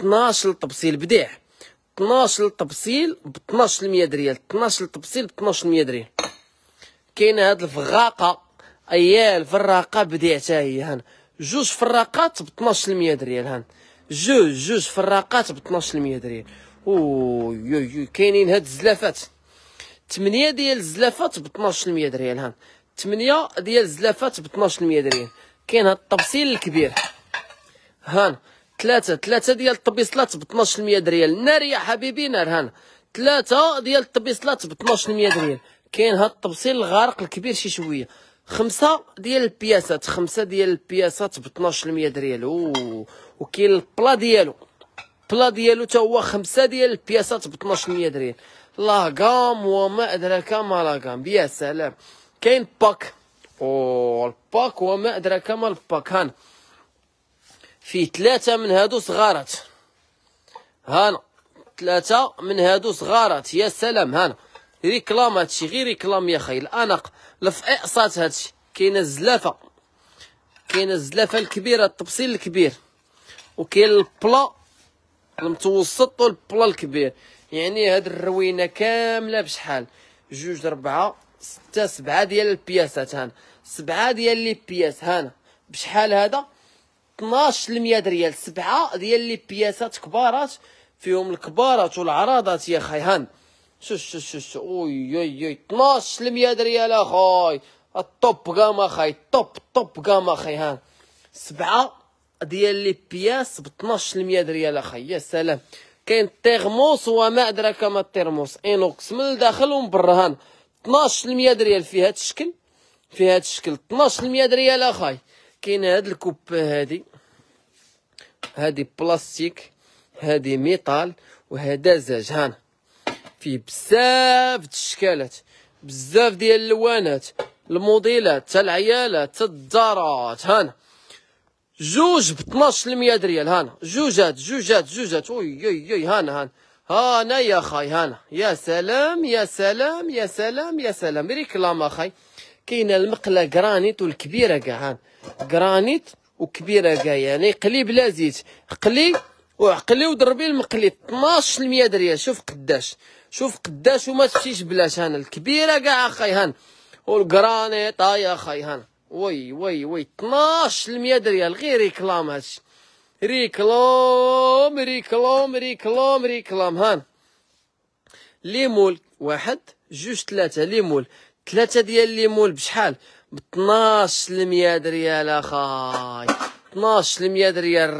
12 تبصيل بديع 12 تبصيل ب 12% دريال 12 تبصيل ب 12% دريال كاينه هاد الفراقه ايا الفراقه بديع حتى هي هان جوج فراقات ب 12% دريال هان جوج جوج فراقات ب 12% دريال اويويو كاينين هاد الزلافات 8 ديال الزلافات ب 12% دريال هان 8 ديال الزلافات ب 12% دريال كاين هاد التبصيل الكبير هان ثلاثة ثلاثة ديال الطبيصلات ب 12% دريال نار يا حبيبي نار هنا ثلاثة ديال الطبيصلات ب 12% دريال كاين هاد الطبسيل الغارق الكبير شي شوية خمسة ديال البياسات خمسة ديال البياسات ب 12% دريال وكاين البلا ديالو البلا ديالو تا هو خمسة ديال البياسات ب 12% دريال لاكام وما ادراك ما لاكام يا سلام كاين باك او الباك وما ادراك ما الباك هان فيه ثلاثة من هادو صغارات هانا ثلاثة من هادو صغارات يا سلام هانا ريكلام هادشي غير ريكلام يا خي الانق الفئصات هادشي كاينه الزلافه كاينه الزلافه الكبيره التبصيل الكبير وكاين البلا المتوسط والبلا الكبير يعني هاد الروينه كامله بشحال جوج ربعة ستة سبعة ديال البياسات هانا سبعة ديال لي بياس هانا بشحال هذا 12% ريال سبعه ديال لي بياسات كبارات فيهم الكبارات والعراضات يا خاي هان شو شو شو شو اوي اوي اوي 12% ريال اخاي الطوب غاما اخاي طوب طوب غاما اخاي هان سبعه ديال لي بياس ب 12% ريال اخاي يا سلام كاين تيرموس وما ادراك ما التيرموس اينوكس من الداخل ومن برا هان 12% ريال في هذا الشكل في هذا الشكل 12% ريال اخاي كاين هاد الكوب هادي هذه بلاستيك هذه ميتال وهذا زاج هان فيه بزاف الشكالات بزاف ديال اللوانات الموديلات تاع العيالات الدارات هانا جوج ب 12% دريال هانا جوجات جوجات جوجات وي وي وي هانا هانا هانا يا خاي هانا يا سلام يا سلام يا سلام يا سلام ريكلام اخاي كاينه المقله جرانيت والكبيره كاع هانا جرانيت وكبيره كاع يعني قلي بلا زيت قلي وعقلي وضربي المقلي 12% دريال شوف قداش شوف قداش وما تمشيش بلاش هنا الكبيره كاع اخاي هان والكرانيطه يا اخاي هان وي وي وي 12% دريال غير ريكلام هادشي ريكلام ريكلام ريكلام ريكلام هان ليمول واحد جوج ثلاثة ليمول ثلاثة ديال ليمول بشحال ب 12 المية ريال اخاي 12 المية ريال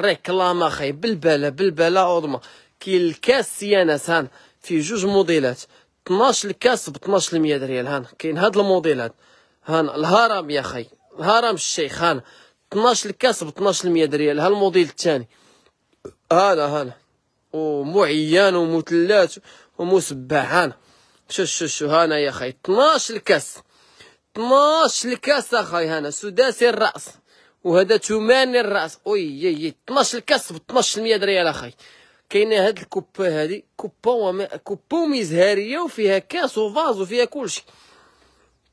ريكلام اخاي بالبلا بالبلا عظمى كي الكاس سيانات هان في جوج موديلات 12 الكاس ب 12 المية ريال هان كاين هاد الموديلات هان الهرم يا خي الهرم الشيخ هان 12 الكاس ب 12 المية ريال ها الموديل الثاني هانا هانا ومعيان ومثلث ومسبح هانا شو شو شو هانا يا اخي 12 الكاس 12 الكاس اخاي هنا سداسي الراس وهذا ثماني الراس وي يي 12 الكاس ب 1200 ريال اخاي كاينه هاد الكوبا هادي كوبا وما كوبا وفيها كاس وفاز وفيها كلشي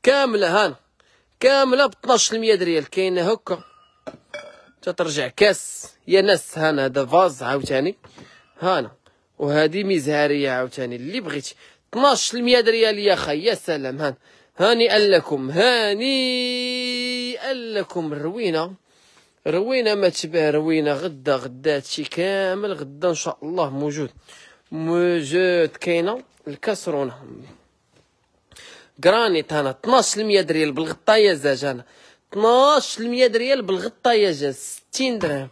كامله هانا كامله ب 1200 ريال كاينه هكا تترجع كاس يا ناس هانا هذا فاز عاوتاني هانا وهذه مزهريه عاوتاني اللي بغيتي 1200 المية ريال يا خي يا سلام هانا هانئا لكم هانئا لكم روينا روينا ما تباه روينا غدا غدا شي كامل غدا ان شاء الله موجود موجود كاينه الكسرونه غرانيت انا 12% دريال بالغطايه زاج انا 12% دريال بالغطايه زاج 60 درهم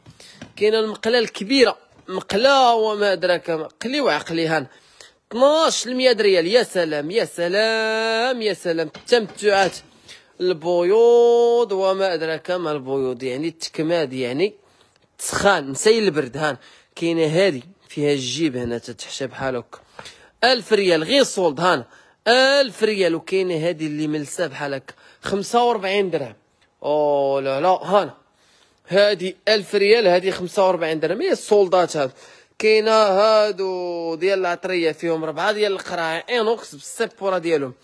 كاينه المقله الكبيره مقله وما ادراك مقلي وعقلي هان 12 المية ريال يا سلام يا سلام يا سلام تمتعات البيوض وما ادراك ما البيوض يعني التكماد يعني تسخان نسيل البرد هان كاينه هذه فيها الجيب هنا تتحشى بحال هكا 1000 ريال غير سولد هان 1000 ريال وكاينه هذه اللي ملسه بحال هكا 45 درهم او لا لا هان هذه 1000 ريال هذه 45 درهم هي السولدات هذه كاينه هادو ديال العطريه فيهم ربعه ديال القراعي انوكس إيه، بالسبوره ديالهم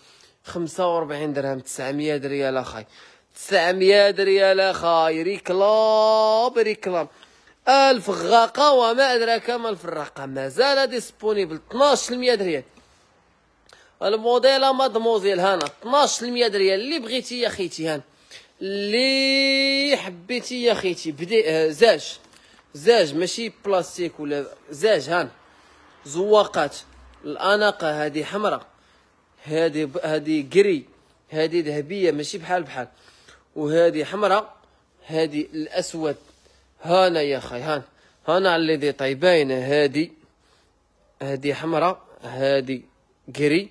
45 درهم 900 ريال اخاي 900 ريال اخاي ريكلاب ريكلاب الف غاقه وما ادراك ما الفراقه مازال ديسبونيبل 12 ريال الموديل مادموزيل هانا 12 ريال اللي بغيتي يا خيتي هان اللي حبيتي يا خيتي بدي آه، زاج زاج ماشي بلاستيك ولا زاج هان زواقات الاناقه هذه حمراء هذه هذه قري هذه ذهبيه ماشي بحال بحال وهذه حمراء هذه الاسود هانا يا خي هان هانا ديطاي باينه هذه هذه حمراء هذه قري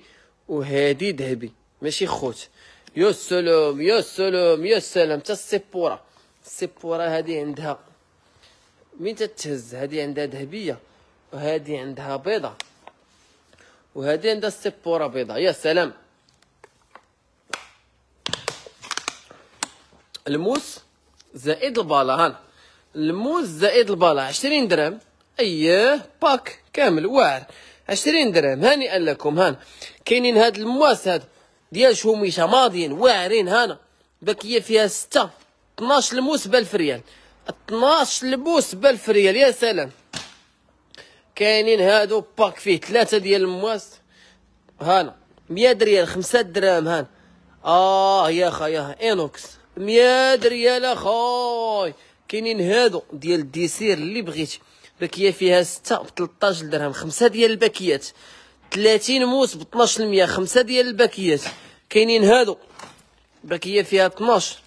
وهذه ذهبي ماشي خوت يا سلام يا سلام يا سلام تا السبوره السبوره هذه عندها مين تتهز هذه عندها ذهبيه وهذه عندها بيضه وهذه عندها سبوره بيضه يا سلام الموس زائد البالا هان الموس زائد البالا عشرين درهم اييه باك كامل واعر عشرين درهم هانئا لكم هان كاينين هاد المواس هاد ديال شوميشه ماضيين واعرين هانا باكيه فيها ستة 12 الموس بالف ريال 12 لبوس ب 1000 ريال يا سلام كاينين هادو باك فيه ثلاثة ديال المواس هانا 100 ريال خمسة دراهم هانا اه يا خايا اينوكس 100 ريال اخاي كاينين هادو ديال الديسير اللي بغيت باكيه فيها ستة ب 13 درهم خمسة ديال الباكيات 30 موس ب 12% خمسة ديال الباكيات كاينين هادو باكيه فيها 12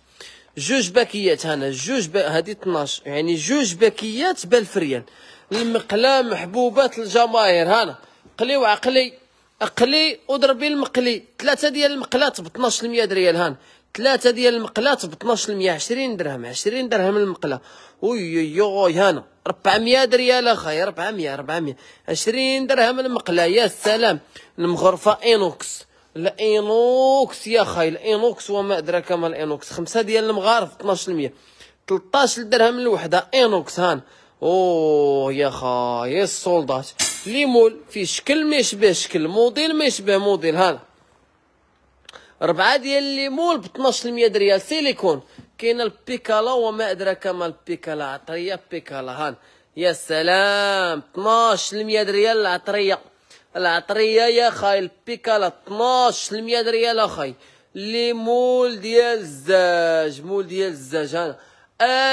جوج باكيات هنا جوج با... هادي 12 يعني جوج باكيات بالف ريال المقله محبوبات الجماهير هنا قلي وعقلي اقلي وضربي المقلي ثلاثه ديال المقلات ب 12% ريال هان ثلاثه ديال المقلات ب 12% 20 درهم 20 درهم المقله ويييوي هنا 400 ريال اخاي 400 400 20 درهم المقله يا سلام المغرفه اينوكس الانوكس يا خاي الانوكس وما ادراك ما الانوكس خمسه ديال المغارف 12% 13 درهم الوحده انوكس هان اوه يا خاي السولدات ليمول في شكل ما يشبه شكل موديل ما يشبه موديل هان ربعه ديال الليمول ب 12% دريال سيليكون كاينه البيكالا وما ادراك ما البيكالا عطريه بيكالا هان يا سلام 12% دريال العطريه العطريه يا خاي البيكالا 12 المية ريال اخاي لي مول ديال الزاج مول ديال الزاج انا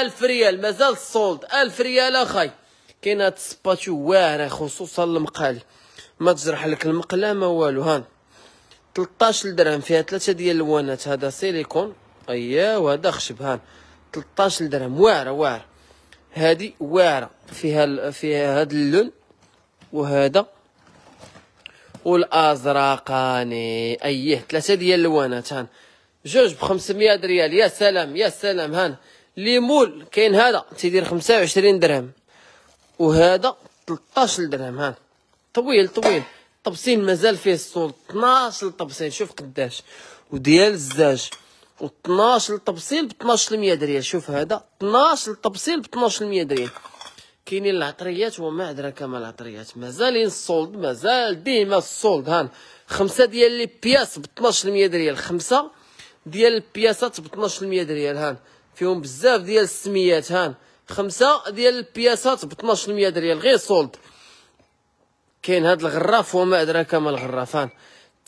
1000 ريال مازال سولد 1000 ريال اخاي كاين هاد السباتيو واعره خصوصا المقالي ما تجرح لك المقله ما والو هان 13 درهم فيها ثلاثه ديال اللوانات هذا سيليكون ايا وهذا خشب هان 13 درهم واعره واعره هادي واعره فيها فيها هاد اللون وهذا والازرقاني اييه ثلاثه ديال اللوانات هان جوج ب 500 ريال يا سلام يا سلام هان لي مول كاين هذا تيدير 25 درهم وهذا 13 درهم هان طويل طويل طبسين مازال فيه السول 12 طبسين شوف قداش وديال الزاج و 12 طبسيل ب 12% ريال شوف هذا 12 طبسيل ب 12% ريال كاينين العطريات وما أدراك ما العطريات مازالين السولد مازال ديما سولد هان خمسة ديال لي بياس ب 12% دريال خمسة ديال البياسات ب 12% دريال هان فيهم بزاف ديال السميات هان خمسة ديال البياسات ب 12% دريال غير سولد كاين هاد الغراف وما أدراك ما الغراف هان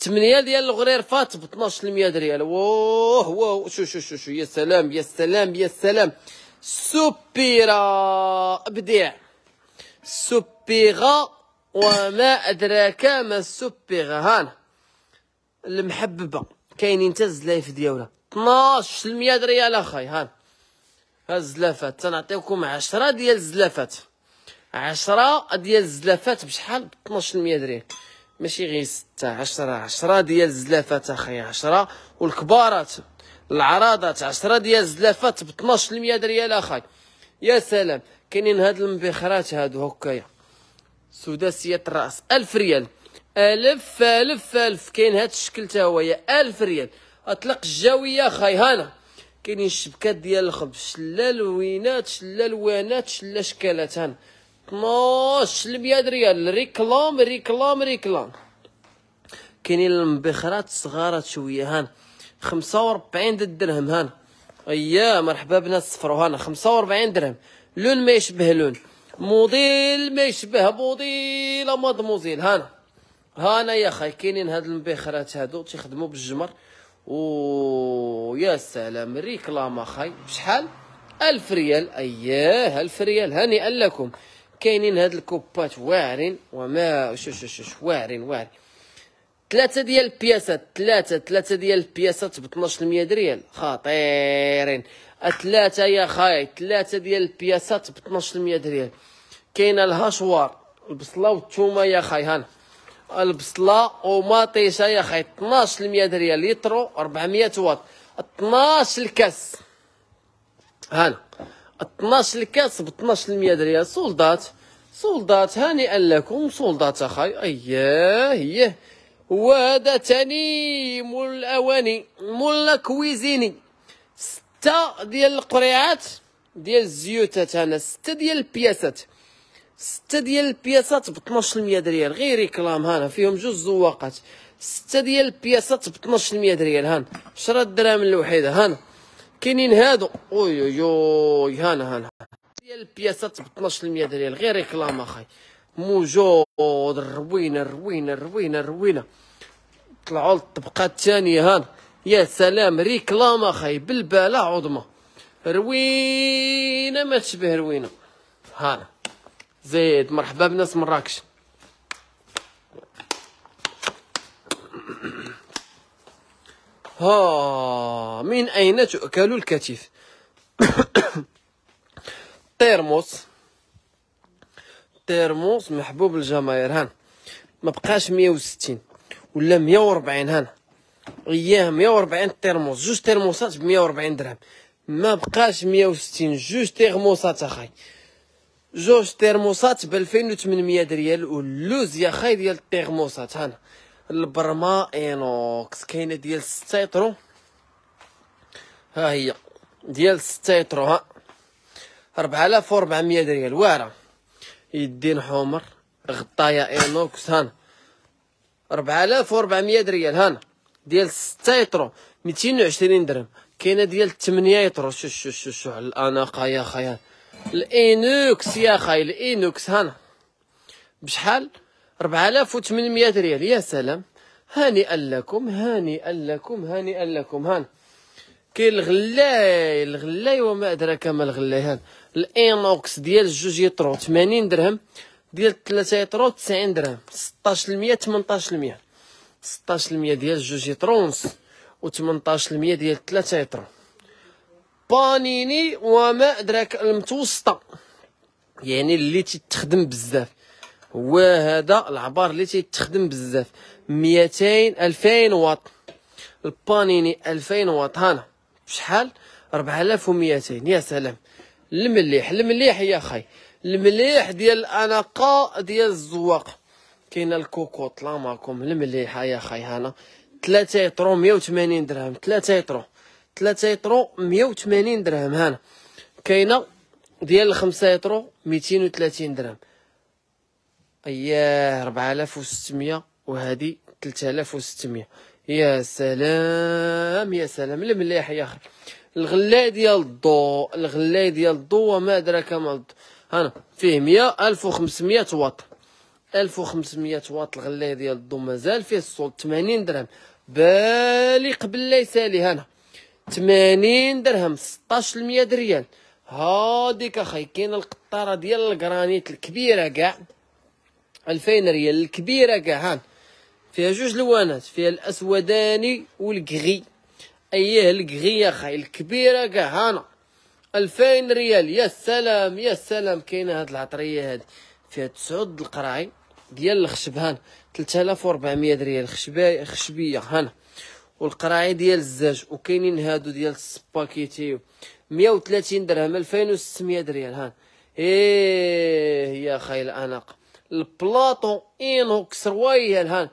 ثمانية ديال الغريرفات ب 12% دريال واه واه شو شو شو شو يا سلام يا سلام يا سلام سوبيرا ابدع سبيغا وما ادراك ما السبيغا هانا المحببه كاينين حتى الزلايف ديالها 12 100 ريال اخاي هانا هاد الزلافات تنعطيكم 10 ديال الزلافات 10 ديال الزلافات بشحال ب 1200 ريال ماشي غير 6 10 10 ديال الزلافات اخاي 10 والكبارات العراضه تاع 10 ديال الزلافات ب 12% ريال اخاي يا سلام كاينين هاد المبخرات هادو هكايا سداسيه الراس 1000 ريال ألف ألف ألف كاين هاد الشكل تا هو يا 1000 ريال اطلق الجاويه اخاي هانا كاينين الشبكات ديال الخبز شلا لوينات شلا لوانات شلا شكالات هانا 12 المية ريال ريكلام ريكلام ريكلام كاينين المبخرات صغارات شويه هانا 45 درهم هانا ايا مرحبا بنا الصفر وهانا 45 درهم لون ما يشبه لون موديل ما يشبه موديل مادموزيل هانا هانا يا خاي كاينين هاد المبيخرات هادو تيخدموا بالجمر و يا سلام ريكلام اخاي بشحال 1000 ريال اياه 1000 ريال هنيئا لكم كاينين هاد الكوبات واعرين وما شو شو شو واعرين واعرين ثلاثه ديال البياسات ثلاثه ثلاثه ديال البياسات ب 12% دريال خطيرين ثلاثه يا خاي ثلاثه ديال البياسات ب 12% دريال كاينه الهشوار البصله والثومه يا خاي هان البصله وماطيشه يا خاي 12% دريال لترو 400 واط 12 الكاس هان 12 الكاس ب 12% دريال سولدات سولدات هانئا لكم سولدات اخاي اييه اييه وهذا مول الاواني مول كويزيني ستة ديال القريعات ديال الزيوتات انا ستة ديال البياسات ستة ديال البياسات ب 1200 ريال غير ريكلام هانا فيهم جوج زواقات ستة ديال البياسات ب 1200 ريال هانا 10 دراهم الوحيدة هانا كاينين هادو اويويوي اوي هانا هانا ديال البياسات ب 1200 ريال غير ريكلام اخاي موجود روينه روينه روينه روينه طلعوا للطبقه الثانيه هان يا سلام ريكلام اخي بالباله عظمى روينه ما تشبه روينه هانا زيد مرحبا بناس مراكش ها من اين تؤكل الكتف [COUGHS] تيرموس الترموس محبوب الجماهير هان ما بقاش 160 ولا 140 هان اياه 140 الترموس جوج ترموسات ب 140 درهم ما بقاش 160 جوج ترموسات اخاي جوج ترموسات ب 2800 ريال واللوز يا خاي ديال الترموسات هان البرما اينوكس كاينه ديال 6 يترو ها هي ديال 6 يترو ها 4400 ريال واعره يدين حمر غطايا اينوكس هانا 4400 ريال هان ديال 6 يترو 220 درهم كاينه ديال 8 يطرو شو شو شو شو على الاناقه يا خيا الاينوكس يا خاي الاينوكس هان بشحال 4800 ريال يا سلام هاني لكم هاني لكم هاني لكم هان كاين الغلاي الغلاي وما ادراك ما الغلاي هان الانوكس ديال جوج يطرو 80 درهم ديال 3 يطرو 90 درهم 16 المية 18 المية 16 المية ديال جوج يطرو ونص و 18 المية ديال 3 يطرو بانيني وما أدراك المتوسطة يعني اللي تتخدم بزاف هو هذا العبار اللي تيتخدم بزاف 200 2000 واط البانيني 2000 واط هانا بشحال 4200 يا سلام المليح المليح يا خي المليح ديال الاناقه ديال الزواق كاين الكوكوط لا ماكم المليحه يا خي هنا 3 يطرو 180 درهم 3 يطرو 3 يطرو 180 درهم هنا كاينه ديال 5 يطرو 230 درهم اياه 4600 وهذه 3600 يا سلام يا سلام المليح يا خي الغلاية ديال الضو الغلاية ديال الضو وما أدراك ما الضو هنا فيه مية ألف وخمسمية واط ألف وخمسمية واط الغلاية ديال الضو مازال فيه الصوت تمانين درهم بالي قبل لا يسالي هنا تمانين درهم ستاش المية ريال هاديك اخاي كاين القطاره ديال الكرانيت الكبيره كاع ألفين ريال الكبيره كاع هان فيها جوج لوانات فيها الاسوداني والكغي ايه الكغية خاي الكبيرة كاع هانا الفين ريال يا سلام يا سلام كاينة هاد العطرية هادي فيها تسعود القراعي ديال الخشب هانا تلتالاف وربعمية ريال خشبية خشبية هانا والقراعي ديال الزاج وكاينين هادو ديال السباكيتي مية وتلاتين درهم الفين وستمية ريال هانا ايه يا خاي الاناقة البلاطو اينوكس رويال هان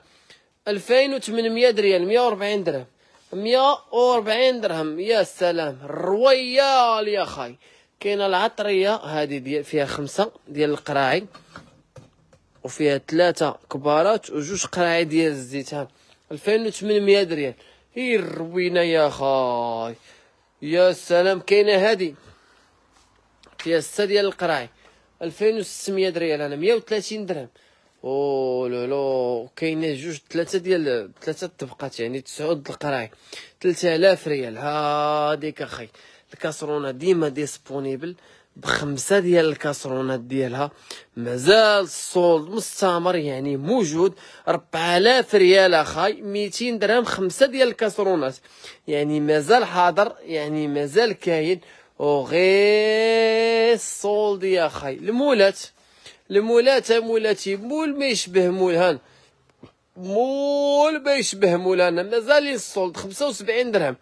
2800 ريال ربعين درهم 140 درهم يا سلام رويال يا خاي كاينه العطريه هذه ديال فيها خمسه ديال القراعي وفيها ثلاثه كبارات وجوج قراعي ديال الزيتون 2800 درهم هي الروينه يا خاي يا سلام كاينه هذه فيها سته ديال القراعي 2600 درهم انا 130 درهم او لو لو كاينه جوج ثلاثه ديال ثلاثه الطبقات يعني تسعود القراي 3000 ريال هاديك اخي الكاسرونه ديما ديسبونيبل بخمسه ديال الكاسرونات ديالها مازال السولد مستمر يعني موجود 4000 ريال اخاي 200 درهم خمسه ديال الكاسرونات يعني مازال حاضر يعني مازال كاين وغير السولد يا اخاي المولات المولاتة مولاتي مول ما يشبه مول هان مول ما يشبه مول هان مازال السولد 75 درهم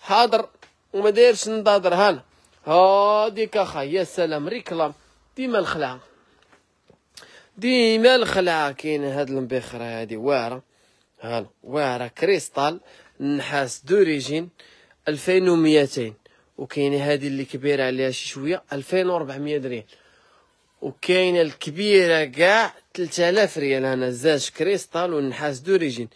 حاضر وما دايرش ننتظر هان هاديك اخا يا سلام ريكلام ديما الخلعة ديما الخلعة كاين هاد المبخرة هادي واعرة هانا واعرة كريستال نحاس دوريجين ألفين وميتين وكاينه هادي اللي كبيرة عليها شي شوية ألفين وربعمية درهم وكاينه الكبيره كاع 3000 ريال هنا زاج كريستال ونحاس دوريجين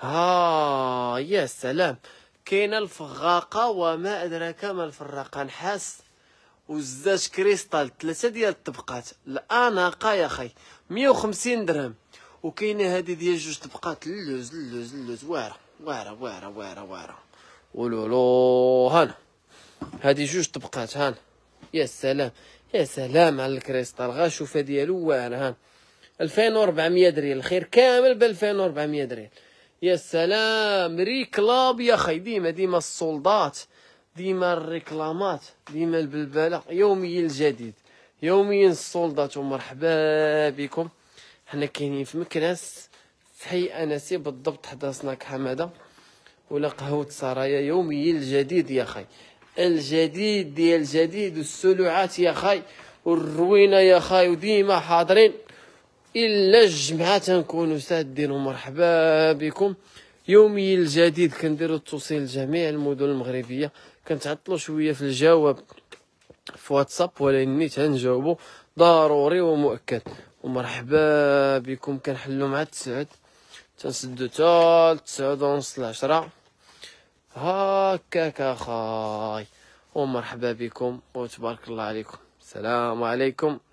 ها يا سلام كاينه الفغاقه وما ادراك ما الفراقه نحاس وزاج كريستال ثلاثه ديال الطبقات الاناقه يا خي 150 درهم وكاينه هذه ديال جوج طبقات اللوز اللوز اللوز واعره واعره واعره واعره واعره ولولو هانا هذه جوج طبقات هانا يا سلام يا سلام على الكريستال غا شوف ديالو واعر ها 2400 درهم الخير كامل ب 2400 درهم يا سلام ريكلاب يا خي ديما ديما السولدات ديما الريكلامات ديما البلبله يوميا الجديد يوميا السولدات ومرحبا بكم حنا كاينين في مكناس في حي انسي بالضبط حدا سناك حماده ولا قهوه سرايا يوميا الجديد يا خي الجديد ديال الجديد والسلوعات يا خاي والروينه يا خاي وديما حاضرين الا الجمعه تنكونوا سادين ومرحبا بكم يومي الجديد كنديروا التوصيل لجميع المدن المغربيه كنتعطلوا شويه في الجواب في واتساب نيت تنجاوبوا ضروري ومؤكد ومرحبا بكم كنحلوا مع التسعود تنسدو حتى التسعود ونص العشره هكاك اخاي ومرحبا بكم وتبارك الله عليكم السلام عليكم